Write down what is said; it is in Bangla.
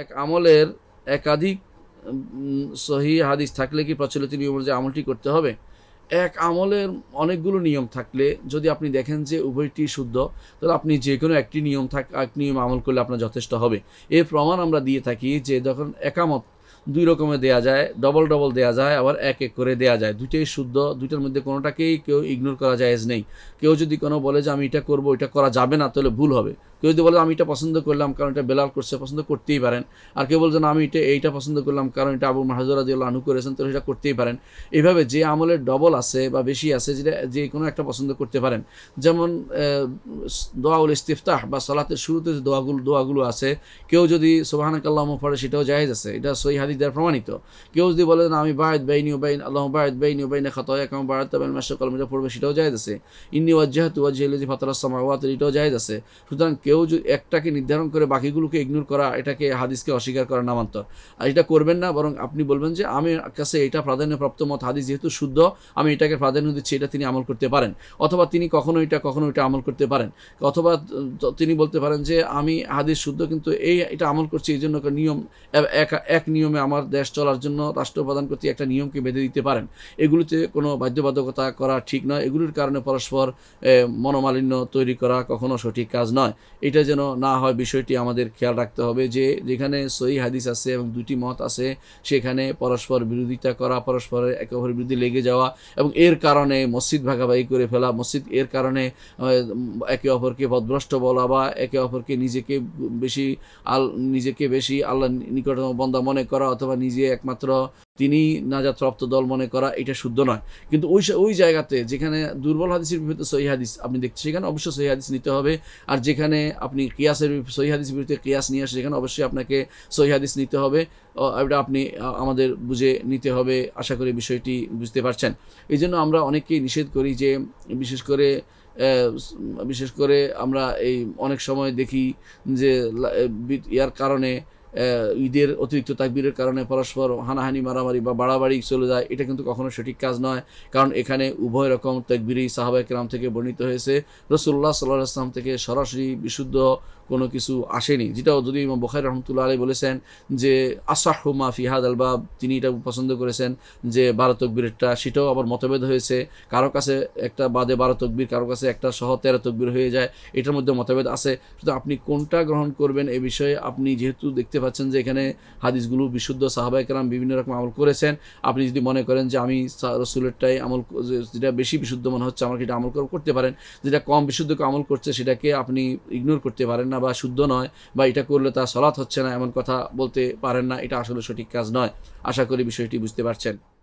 এক আমলের একাধিক সহি হাদিস থাকলে কি প্রচলিত নিয়ম যে আমলটি করতে হবে এক আমলের অনেকগুলো নিয়ম থাকলে যদি আপনি দেখেন যে উভয়টি শুদ্ধ তাহলে আপনি যে কোনো একটি নিয়ম থাক এক নিয়ম আমল করলে আপনার যথেষ্ট হবে এর প্রমাণ আমরা দিয়ে থাকি যে যখন একামত দুই রকমে দেয়া যায় ডবল ডবল দেয়া যায় আবার এক এক করে দেয়া যায় দুইটাই শুদ্ধ দুইটার মধ্যে কোনোটাকেই কেউ ইগনোর করা যায় নেই কেউ যদি কোনো বলে যে আমি এটা করব এটা করা যাবে না তাহলে ভুল হবে কেউ যদি বলে আমি এটা পছন্দ করলাম কারণ এটা বেলাল করছে পছন্দ করতেই পারেন আর কেউ বলছেন আমি এটা এইটা পছন্দ করলাম কারণ এটা আবু মাহাজুর আদি আনু করেছেন তো সেটা করতেই পারেন এইভাবে যে আমলের ডবল আছে বা বেশি আছে যেটা যে কোনো একটা পছন্দ করতে পারেন যেমন দোয়াউল ইস্তিফতাহ বা সলাতের শুরুতে যে দোয়াগুলো দোয়াগুলো আছে কেউ যদি সোহানকাল্লাহ পড়ে সেটাও জাহেজ আছে এটা সই হাদিস প্রমাণিত কেউ যদি বলে না আমি বায়দ বাইনি বাইন আল্লাহ বায়দ বাইনি বাইন খাতয়া কেমন বাড়াতে পারেন মাসে কলম এটা পড়বে সেটাও জায়েজ আছে ইন্নি ওয়াজ্জাহাত ওয়াজ্জাহ ফাতার সামাওয়াত এটাও জায়েজ আছে সুতরাং কেউ যদি একটাকে নির্ধারণ করে বাকিগুলোকে ইগনোর করা এটাকে হাদিসকে অস্বীকার করা নামান্তর আর এটা করবেন না বরং আপনি বলবেন যে আমি কাছে এটা প্রাধান্যপ্রাপ্ত মত হাদিস যেহেতু শুদ্ধ আমি এটাকে প্রাধান্য দিচ্ছি এটা তিনি আমল করতে পারেন অথবা তিনি কখনো এটা কখনো এটা আমল করতে পারেন অথবা তিনি বলতে পারেন যে আমি হাদিস শুদ্ধ কিন্তু এই এটা আমল করছি এই জন্য নিয়ম এক নিয়মে আমার দেশ চলার জন্য রাষ্ট্রপ্রধান কর্তৃক একটা নিয়মকে বেঁধে দিতে পারেন এগুলিতে কোনো বাধ্যবাধকতা করা ঠিক নয় এগুলির কারণে পরস্পর মনোমালিন্য তৈরি করা কখনো সঠিক কাজ নয় এটা যেন না হয় বিষয়টি আমাদের খেয়াল রাখতে হবে যে যেখানে সহি হাদিস আছে এবং দুটি মত আছে সেখানে পরস্পর বিরোধিতা করা পরস্পরের একে অপরের বিরুদ্ধে লেগে যাওয়া এবং এর কারণে মসজিদ ভাগাভাগি করে ফেলা মসজিদ এর কারণে একে অপরকে বদভ্রষ্ট বলা বা একে অপরকে নিজেকে বেশি আল নিজেকে বেশি আল্লাহ নিকটতম বন্দা মনে করা অথবা নিজে একমাত্র তিনি নাজাতপ্রাপ্ত দল মনে করা এটা শুদ্ধ নয় কিন্তু ওই ওই জায়গাতে যেখানে দুর্বল হাদিসের বিপরীতে সহি হাদিস আপনি দেখছেন সেখানে অবশ্যই সহি হাদিস নিতে হবে আর যেখানে আপনি কিয়াসের সহি হাদিসের বিরুদ্ধে কিয়াস নিয়ে আসে সেখানে অবশ্যই আপনাকে সহি হাদিস নিতে হবে এটা আপনি আমাদের বুঝে নিতে হবে আশা করি বিষয়টি বুঝতে পারছেন এই জন্য আমরা অনেককেই নিষেধ করি যে বিশেষ করে বিশেষ করে আমরা এই অনেক সময় দেখি যে ইয়ার কারণে ঈদের অতিরিক্ত তাকবীরের কারণে পরস্পর হানাহানি মারামারি বা বাড়াবাড়ি চলে যায় এটা কিন্তু কখনো সঠিক কাজ নয় কারণ এখানে উভয় রকম তাকবীরই সাহাবা কেরাম থেকে বর্ণিত হয়েছে রসুল্লাহ সাল্লাহ আসলাম থেকে সরাসরি বিশুদ্ধ কোনো কিছু আসেনি যেটাও যদি ইমাম বখাই রহমতুল্লাহ আলী বলেছেন যে হুমা ফিহাদ আলবাব তিনি এটা পছন্দ করেছেন যে বারো তকবিরেরটা সেটাও আবার মতভেদ হয়েছে কারো কাছে একটা বাদে বারো তকবির কারো কাছে একটা সহ তেরো তকবীর হয়ে যায় এটার মধ্যে মতভেদ আছে শুধু আপনি কোনটা গ্রহণ করবেন এ বিষয়ে আপনি যেহেতু দেখতে দেখতে পাচ্ছেন যে এখানে হাদিসগুলো বিশুদ্ধ সাহাবাইকরাম বিভিন্ন রকম আমল করেছেন আপনি যদি মনে করেন যে আমি রসুলেরটাই আমল যেটা বেশি বিশুদ্ধ মনে হচ্ছে আমাকে এটা আমল করতে পারেন যেটা কম বিশুদ্ধকে আমল করছে সেটাকে আপনি ইগনোর করতে পারেন না বা শুদ্ধ নয় বা এটা করলে তা সলাৎ হচ্ছে না এমন কথা বলতে পারেন না এটা আসলে সঠিক কাজ নয় আশা করি বিষয়টি বুঝতে পারছেন